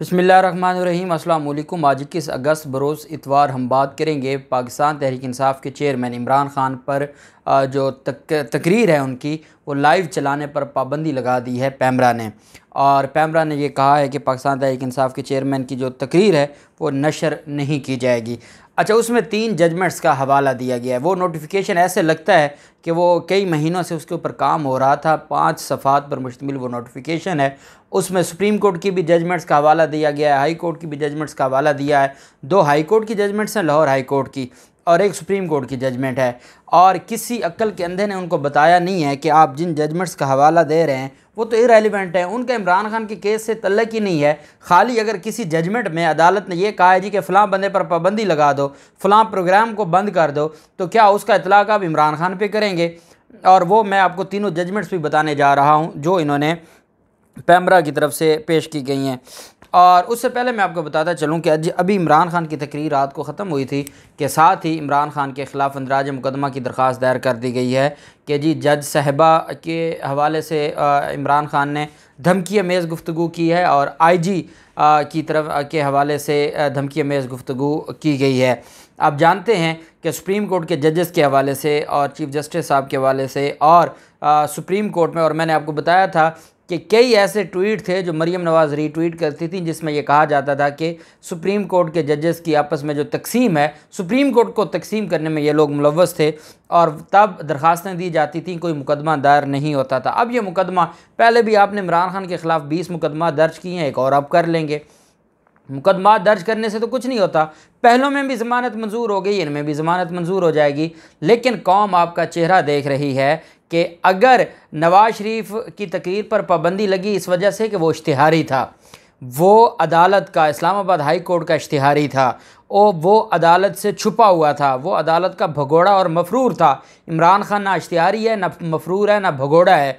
बसमीम अल्लाम आज इक्कीस अगस्त बरोज़ इतवार हम बात करेंगे पाकिस्तान तहरीक इसाफ़ के चेयरमैन इमरान खान पर जो तक तकरीर है उनकी वो लाइव चलाने पर पाबंदी लगा दी है पैमरा ने और पैमरा ने ये कहा है कि पाकिस्तान तहरीक इंसाफ के चेयरमैन की जो तकरीर है वो नशर नहीं की जाएगी अच्छा उसमें तीन जजमेंट्स का हवाला दिया गया है वो नोटिफिकेशन ऐसे लगता है कि वो कई महीनों से उसके ऊपर काम हो रहा था पाँच सफ़ात पर मुश्तमिल वो नोटिफिकेशन है उसमें सुप्रीम कोर्ट की भी जजमेंट्स का हवाला दिया गया है हाई कोर्ट की भी जजमेंट्स का हवाला दिया है दो हाई कोर्ट की जजमेंट्स हैं लाहौर हाई कोर्ट की और एक सुप्रीम कोर्ट की जजमेंट है और किसी अक्ल के अंधे ने उनको बताया नहीं है कि आप जिन जजमेंट्स का हवाला दे रहे हैं वो तो इरेलीवेंट है उनका इमरान खान के केस से तलक ही नहीं है खाली अगर किसी जजमेंट में अदालत ने यह कहा है जी कि फ़लाँ बंदे पर पाबंदी लगा दो फ़लाँ प्रोग्राम को बंद कर दो तो क्या उसका इतलाक़ आप इमरान खान पर करेंगे और वो मैं आपको तीनों जजमेंट्स भी बताने जा रहा हूँ जो इन्होंने पैमरा की तरफ से पेश की गई हैं और उससे पहले मैं आपको बताता चलूँ कि अभी इमरान खान की तकरीर रात को ख़त्म हुई थी के साथ ही इमरान खान के ख़िलाफ़ अंदराज मुकदमा की दरख्वास्त दायर कर दी गई है कि जी जज साहबा के हवाले से इमरान खान ने धमकी अमेज़ गुफ्तु की है और आई जी की तरफ के हवाले से धमकी अमेज़ गुफ्तु की गई है आप जानते हैं कि सुप्रीम कोर्ट के जजेस के हवाले से और चीफ जस्टिस साहब के हवाले से और आ, सुप्रीम कोर्ट में और मैंने आपको बताया था कि कई ऐसे ट्वीट थे जो मरीम नवाज़ रीट्वीट करती थी जिसमें यह कहा जाता था कि सुप्रीम कोर्ट के जजेस की आपस में जो तकसीम है सुप्रीम कोर्ट को तकसीम करने में ये लोग मुलवस थे और तब दरख्वास्तें दी जाती थी कोई मुकदमा दायर नहीं होता था अब ये मुकदमा पहले भी आपने इमरान खान के ख़िलाफ़ बीस मुकदमा दर्ज किए हैं एक और अब कर लेंगे मुकदमा दर्ज करने से तो कुछ नहीं होता पहलों में भी ज़मानत मंजूर हो गई इनमें भी ज़मानत मंजूर हो जाएगी लेकिन कौम आपका चेहरा देख रही है कि अगर नवाज़ शरीफ की तकरीर पर पाबंदी लगी इस वजह से कि वो इश्तहारी था वो अदालत का इस्लामाबाद हाई कोर्ट का इश्तहारी था और वो अदालत से छुपा हुआ था वो अदालत का भगोड़ा और मफरूर था इमरान खान ना इश्तहारी है ना मफरूर है ना भगोड़ा है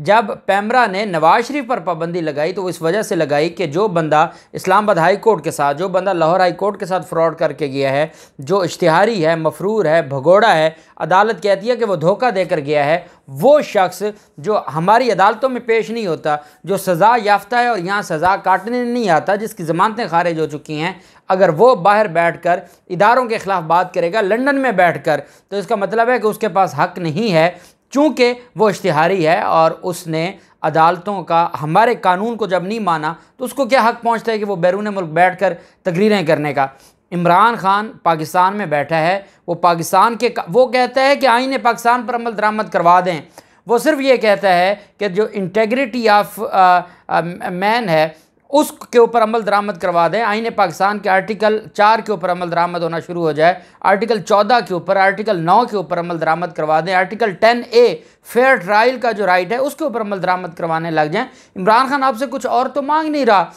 जब पैमरा ने नवाज शरीफ पर पाबंदी लगाई तो इस वजह से लगाई कि जो बंदा इस्लामाबाद हाई कोर्ट के साथ जो बंदा लाहौर हाई कोर्ट के साथ फ्रॉड करके गया है जो इश्तहारी है मफरूर है भगोड़ा है अदालत कहती है कि वो धोखा देकर गया है वो शख्स जो हमारी अदालतों में पेश नहीं होता जो सज़ा याफ्ता है और यहाँ सज़ा काटने नहीं आता जिसकी ज़मानतें खारिज हो चुकी हैं अगर वो बाहर बैठ कर इदारों के ख़िलाफ़ बात करेगा लंडन में बैठ कर तो इसका मतलब है कि उसके पास हक नहीं है चूँकि वो इश्तहारी है और उसने अदालतों का हमारे कानून को जब नहीं माना तो उसको क्या हक पहुँचता है कि वो बैरून मुल्क बैठ कर तकरीरें करने का इमरान खान पाकिस्तान में बैठा है वो पाकिस्तान के वो कहता है कि आइने पाकिस्तान पर अमल दरामद करवा दें वो सिर्फ ये कहता है कि जो इंटेग्रिटी ऑफ मैन है उसके ऊपर अमल दरामद करवा दें आइन पाकिस्तान के आर्टिकल चार के ऊपर अमल दरामद होना शुरू हो जाए आर्टिकल चौदह के ऊपर आर्टिकल नौ के ऊपर अमल दरामद करवा दें article ten A fair trial का जो राइट है उसके ऊपर अमल दरामद करवाने लग जाएँ इमरान खान आपसे कुछ और तो मांग नहीं रहा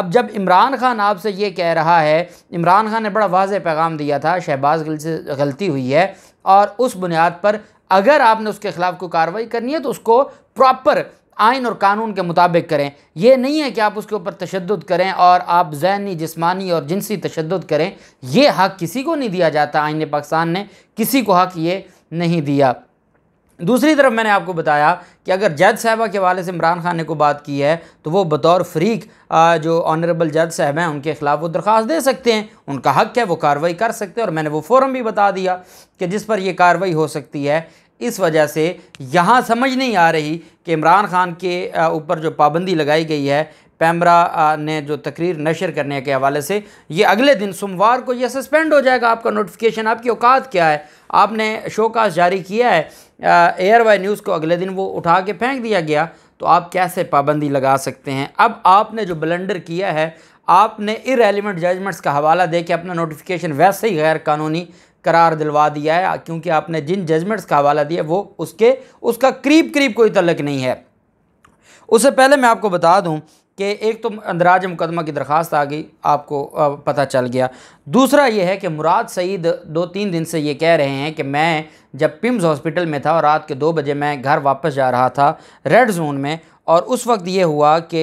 अब जब इमरान खान आपसे ये कह रहा है इमरान खान ने बड़ा वाज पैगाम दिया था शहबाज गिल से गलती हुई है और उस बुनियाद पर अगर आपने उसके ख़िलाफ़ कोई कार्रवाई करनी है तो उसको प्रॉपर आइन और कानून के मुताबिक करें यह नहीं है कि आप उसके ऊपर तशद करें और आप जहनी जिसमानी और जिनसी तशद करें यह हक किसी को नहीं दिया जाता आइन पाकिस्तान ने किसी को हक ये नहीं दिया दूसरी तरफ मैंने आपको बताया कि अगर जज साहबा के हवाले से इमरान खान ने को बात की है तो वो बतौर फरीक जो ऑनरेबल जज साहब हैं उनके ख़िलाफ़ वो दरख्वास्त दे सकते हैं उनका हक है वो कार्रवाई कर सकते हैं और मैंने वो फोरम भी बता दिया कि जिस पर यह कार्रवाई हो सकती है इस वजह से यहाँ समझ नहीं आ रही कि इमरान खान के ऊपर जो पाबंदी लगाई गई है पैमरा ने जो तकरीर नशर करने के हवाले से ये अगले दिन सोमवार को यह सस्पेंड हो जाएगा आपका नोटिफिकेशन आपकी औकात क्या है आपने शोकाश जारी किया है एयर वाई न्यूज़ को अगले दिन वो उठा के फेंक दिया गया तो आप कैसे पाबंदी लगा सकते हैं अब आपने जो बलंडर किया है आपने इरेलीवेंट जजमेंट्स का हवाला दे के अपना नोटिफिकेशन वैसे ही गैर कानूनी करार दिलवा दिया है क्योंकि आपने जिन जजमेंट्स का हवाला दिया वो उसके उसका करीब करीब कोई तलक नहीं है उससे पहले मैं आपको बता दूं कि एक तो अंदराज मुकदमा की दरख्वास्त आ गई आपको पता चल गया दूसरा ये है कि मुराद सईद दो तीन दिन से ये कह रहे हैं कि मैं जब पिम्स हॉस्पिटल में था और रात के दो बजे मैं घर वापस जा रहा था रेड जोन में और उस वक्त ये हुआ कि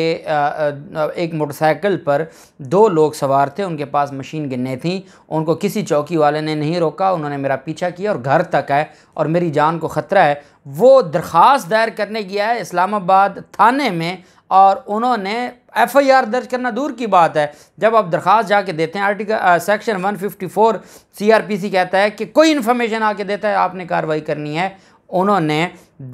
एक मोटरसाइकिल पर दो लोग सवार थे उनके पास मशीन गन्ने थी उनको किसी चौकी वाले ने नहीं रोका उन्होंने मेरा पीछा किया और घर तक आए और मेरी जान को ख़तरा है वो दरख्वास्त दायर करने गया है इस्लामाबाद थाने में और उन्होंने एफ़ आई आर दर्ज करना दूर की बात है जब आप दरख्वास्त जाके देते हैं आर्टिकल सेक्शन 154 सीआरपीसी कहता है कि कोई इन्फॉर्मेशन आके देता है आपने कार्रवाई करनी है उन्होंने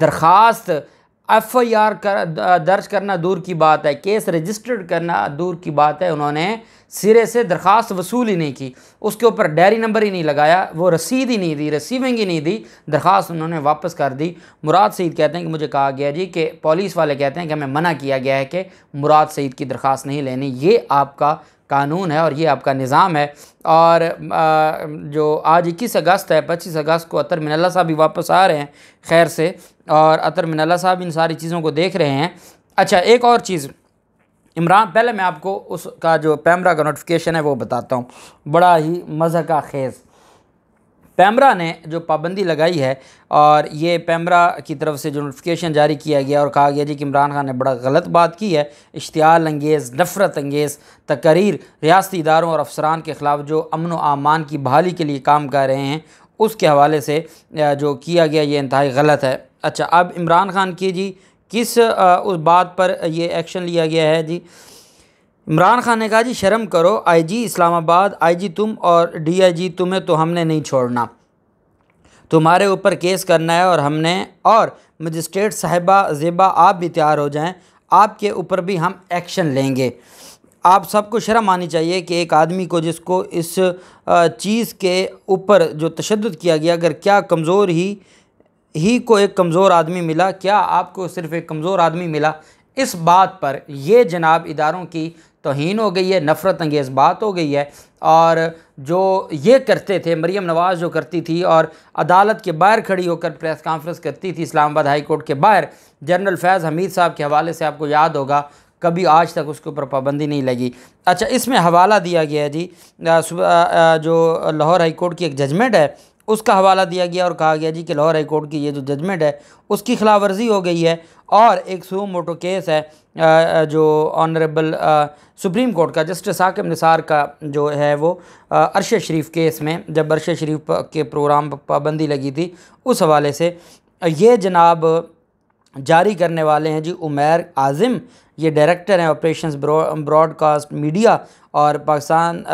दरख्वास्त एफ आई आर कर दर्ज करना दूर की बात है केस रजिस्टर्ड करना दूर की बात है उन्होंने सिरे से दरख्वास्त वसूल ही नहीं की उसके ऊपर डायरी नंबर ही नहीं लगाया वो रसीद ही नहीं दी रसीविंग ही नहीं दी दरख्वास्त उन्होंने वापस कर दी मुराद सईद कहते हैं कि मुझे कहा गया जी कि पुलिस वाले कहते हैं कि हमें मना किया गया है कि मुराद सईद की दरख्वास्त नहीं लेनी ये आपका कानून है और ये आपका निज़ाम है और जो आज इक्कीस अगस्त है पच्चीस अगस्त को अतर मिनल्ला साहब भी वापस आ रहे हैं खैर से और अतर मिनला साहब इन सारी चीज़ों को देख रहे हैं अच्छा एक और चीज़ इमरान पहले मैं आपको उसका जो पैमरा का नोटिफिकेशन है वो बताता हूँ बड़ा ही मजह का खेज़ पैमरा ने जो पाबंदी लगाई है और ये पैमरा की तरफ से जो नोटिफिकेशन जारी किया गया और कहा गया जी कि इमरान खान ने बड़ा गलत बात की है इश्तियाल अंगेज़ नफ़रत अंगेज़ तकरीर रियाती इदारों और अफसरान के ख़िलाफ़ जो अमन व अमान की बहाली के लिए काम कर रहे हैं उसके हवाले से जो किया गया ये इंतहाई गलत है अच्छा अब इमरान खान की जी किस उस बात पर ये एक्शन लिया गया है जी इमरान खान ने कहा जी शर्म करो आईजी इस्लामाबाद आईजी तुम और डीआईजी तुम्हें तो हमने नहीं छोड़ना तुम्हारे ऊपर केस करना है और हमने और मजिस्ट्रेट साहिबा जेबा आप भी तैयार हो जाएं आपके ऊपर भी हम एक्शन लेंगे आप सबको शर्म आनी चाहिए कि एक आदमी को जिसको इस चीज़ के ऊपर जो तशद किया गया अगर क्या कमज़ोर ही ही को एक कमज़ोर आदमी मिला क्या आपको सिर्फ़ एक कमज़ोर आदमी मिला इस बात पर ये जनाब इदारों की तोहन हो गई है नफ़रत अंगेज़ बात हो गई है और जो ये करते थे मरीम नवाज़ जो करती थी और अदालत के बाहर खड़ी होकर प्रेस कॉन्फ्रेंस करती थी इस्लामाबाद हाई कोर्ट के बाहर जनरल फैज़ हमीद साहब के हवाले से आपको याद होगा कभी आज तक उसके ऊपर पाबंदी नहीं लगी अच्छा इसमें हवाला दिया गया है जी जो लाहौर हाई कोर्ट की एक जजमेंट है उसका हवाला दिया गया और कहा गया जी कि लाहौर हाई कोर्ट की ये जो जजमेंट है उसकी खिलाफ वर्जी हो गई है और एक सो मोटो केस है जो ऑनरेबल सुप्रीम कोर्ट का जस्टिस साकिब निसार का जो है वो अरशद शरीफ केस में जब अरशद शरीफ के प्रोग्राम पर पाबंदी लगी थी उस हवाले से ये जनाब जारी करने वाले हैं जी उमैर आज़िम ये डायरेक्टर हैं ऑपरेशंस ब्रॉडकास्ट मीडिया और पाकिस्तान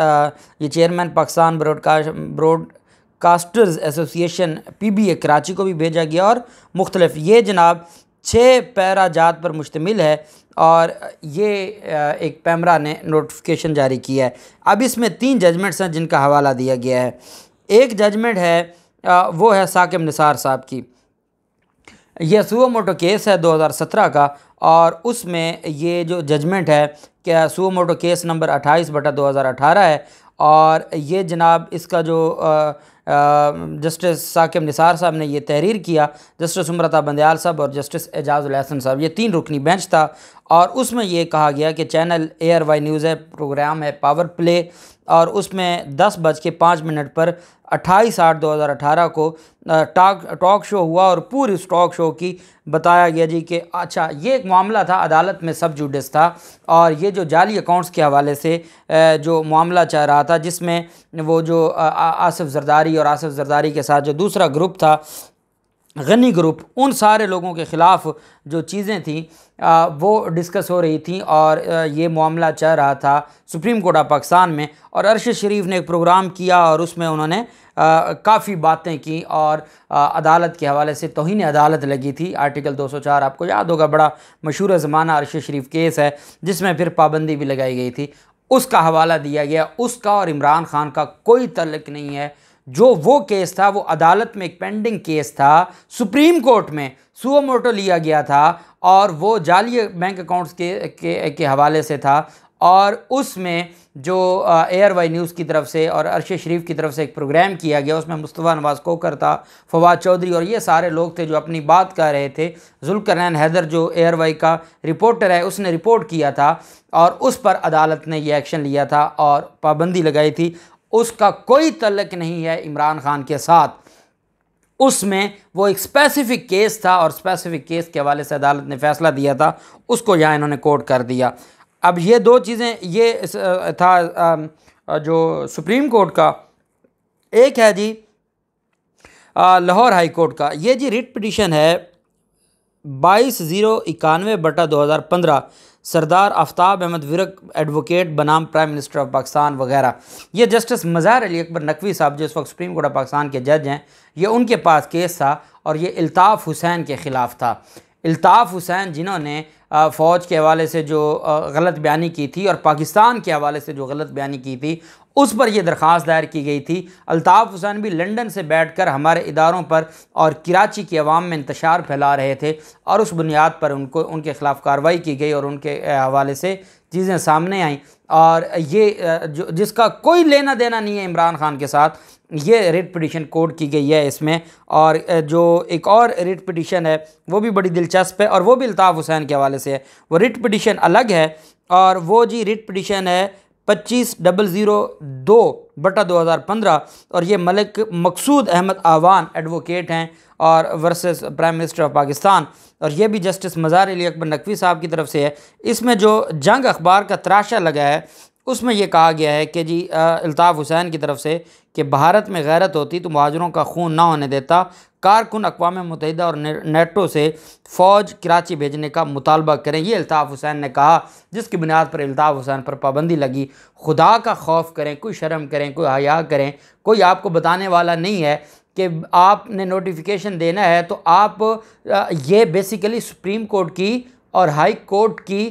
ये chairman Pakistan broadcast broadcasters association P B A Karachi को भी भेजा गया और मुख्तलफ ये जनाब छः पैराजात पर मुश्तमिल है और ये एक पैमरा ने नोटिफिकेशन जारी किया है अब इसमें तीन जजमेंट्स हैं जिनका हवाला दिया गया है एक जजमेंट है वो है साकिब निसार साहब की यह सुओमोटो केस है 2017 का और उसमें ये जो जजमेंट है क्या सुओमोटो केस नंबर 28 बटा 2018 है और ये जनाब इसका जो जस्टिस साकिब निसार साहब ने ये तहरीर किया जस्टिस उम्रता बंदयाल साहब और जस्टिस एजाज उलहसन साहब ये तीन रुकनी बेंच था और उसमें ये कहा गया कि channel A R Y news है प्रोग्राम है पावर प्ले और उसमें दस बज के पाँच मिनट पर अट्ठाईस आठ दो हज़ार अठारह को टॉक टॉक शो हुआ और पूरी उस टॉक शो की बताया गया जी कि अच्छा ये एक मामला था अदालत में सब जुडिस था और ये जो जाली अकाउंट्स के हवाले से जो मामला चल रहा था जिसमें वो जो आसिफ जरदारी और आसिफ जरदारी के साथ जो दूसरा ग्रुप था गनी ग्रुप उन सारे लोगों के ख़िलाफ़ जो चीज़ें थीं वो डिस्कस हो रही थी और ये मामला चल रहा था सुप्रीम कोर्ट ऑफ पाकिस्तान में और अरशद शरीफ ने एक प्रोग्राम किया और उसमें उन्होंने काफ़ी बातें की और आ, अदालत के हवाले से तोहन अदालत लगी थी आर्टिकल 204 आपको याद होगा बड़ा मशहूर ज़माना अरशद शरीफ केस है जिसमें फिर पाबंदी भी लगाई गई थी उसका हवाला दिया गया उसका और इमरान खान का कोई तलक नहीं है जो वो केस था वो अदालत में एक पेंडिंग केस था सुप्रीम कोर्ट में सुओ मोटो लिया गया था और वो जाली बैंक अकाउंट्स के के, के हवाले से था और उसमें जो एयर वाई न्यूज़ की तरफ से और अरशद शरीफ की तरफ से एक प्रोग्राम किया गया उसमें मुस्तफ़ा नवाज़ कोकर था फवाद चौधरी और ये सारे लोग थे जो अपनी बात कह रहे थे जुल्करैन हैदर जो एयर वाई का रिपोर्टर है उसने रिपोर्ट किया था और उस पर अदालत ने ये एक्शन लिया था और पाबंदी लगाई थी उसका कोई तलक नहीं है इमरान खान के साथ उसमें वो एक स्पेसिफिक केस था और स्पेसिफिक केस के हवाले से अदालत ने फैसला दिया था उसको यहाँ इन्होंने कोर्ट कर दिया अब ये दो चीज़ें ये था जो सुप्रीम कोर्ट का एक है जी लाहौर हाई कोर्ट का ये जी रिट पटिशन है बाईस ज़ीरो इक्यानवे बटा दो हज़ार पंद्रह सरदार आफ्ताब अहमद विरक एडवोकेट बनाम प्राइम मिनिस्टर ऑफ पाकिस्तान वगैरह ये जस्टिस मज़ार अली अकबर नकवी साहब जो इस वक्त सुप्रीम कोर्ट ऑफ पाकिस्तान के जज हैं ये उनके पास केस था और ये अल्ताफ़ हुसैन के ख़िलाफ़ था अल्ताफ़ हुसैन जिन्होंने फ़ौज के हवाले से जो गलत बयानी की थी और पाकिस्तान के हवाले से जो गलत बयानी की थी उस पर यह दरख्वास्त दायर की गई थी अल्ताफ़ हुसैन भी लंदन से बैठ कर हमारे इदारों पर और कराची की अवाम में इंतशार फैला रहे थे और उस बुनियाद पर उनको उनके ख़िलाफ़ कार्रवाई की गई और उनके हवाले से चीज़ें सामने आईं और ये जो जिसका कोई लेना देना नहीं है इमरान खान के साथ ये रेट पटिशन कोड की गई है इसमें और जो एक और रेट पटिशन है वो भी बड़ी दिलचस्प है और वो भी अल्ताफ़ हुसैन के हवाले से है वो रेट पटिशन अलग है और वो जी रेट पटिशन है पच्चीस डबल ज़ीरो दो बटा दो हज़ार पंद्रह और ये मलिक मकसूद अहमद आवान एडवोकेट हैं और versus prime minister of Pakistan और ये भी जस्टिस मज़ार अली अकबर नकवी साहब की तरफ से है इसमें जो जंग अखबार का तराशा लगा है उसमें यह कहा गया है कि जी अल्ताफ़ हुसैन की तरफ से कि भारत में गैरत होती तो महाजरों का खून ना होने देता कारकुन अकवा मुतहदा और नेटो से फ़ौज कराची भेजने का मुतालबा करें ये अल्ताफ़ हुसैन ने कहा जिसकी बुनियाद पर अल्ताफ़ हुसैन पर पाबंदी लगी खुदा का खौफ करें कोई शर्म करें कोई हया करें कोई आपको बताने वाला नहीं है कि आपने नोटिफिकेशन देना है तो आप ये बेसिकली सुप्रीम कोर्ट की और हाई कोर्ट की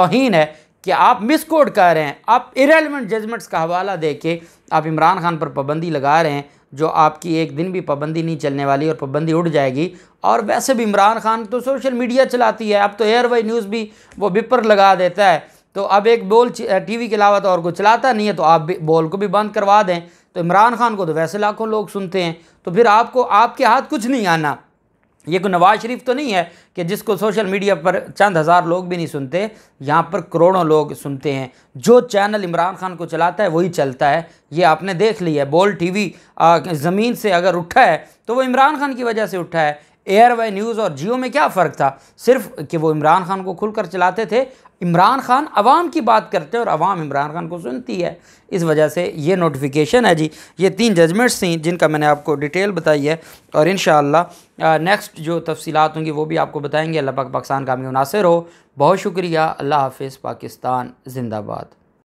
तोहन है कि आप मिस कोड कर रहे हैं आप इरेलीवेंट जजमेंट्स का हवाला दे के आप इमरान खान पर पाबंदी लगा रहे हैं जो आपकी एक दिन भी पाबंदी नहीं चलने वाली और पाबंदी उठ जाएगी और वैसे भी इमरान खान तो सोशल मीडिया चलाती है अब तो एयरवे न्यूज़ भी वो बिपर लगा देता है तो अब एक बोल टीवी के अलावा तो और कुछ चलाता नहीं है तो आप भी बोल को भी बंद करवा दें तो इमरान खान को तो वैसे लाखों लोग सुनते हैं तो फिर आपको आपके हाथ कुछ नहीं आना ये कोई नवाज शरीफ तो नहीं है कि जिसको सोशल मीडिया पर चंद हज़ार लोग भी नहीं सुनते यहाँ पर करोड़ों लोग सुनते हैं जो चैनल इमरान खान को चलाता है वही चलता है ये आपने देख लिया है बोल टीवी ज़मीन से अगर उठा है तो वो इमरान खान की वजह से उठा है एयर वे न्यूज़ और जियो में क्या फ़र्क था सिर्फ कि वो इमरान खान को खुलकर चलाते थे इमरान खान अवाम की बात करते हैं और अवाम इमरान खान को सुनती है इस वजह से ये नोटिफिकेशन है जी ये तीन जजमेंट्स थी जिनका मैंने आपको डिटेल बताई है और इन नेक्स्ट जो तफसीत होंगी वो भी आपको बताएँगे अल्लाह पाक पाकिस्तान का मुनासर हो बहुत शुक्रिया अल्लाह हाफिज़ पाकिस्तान जिंदाबाद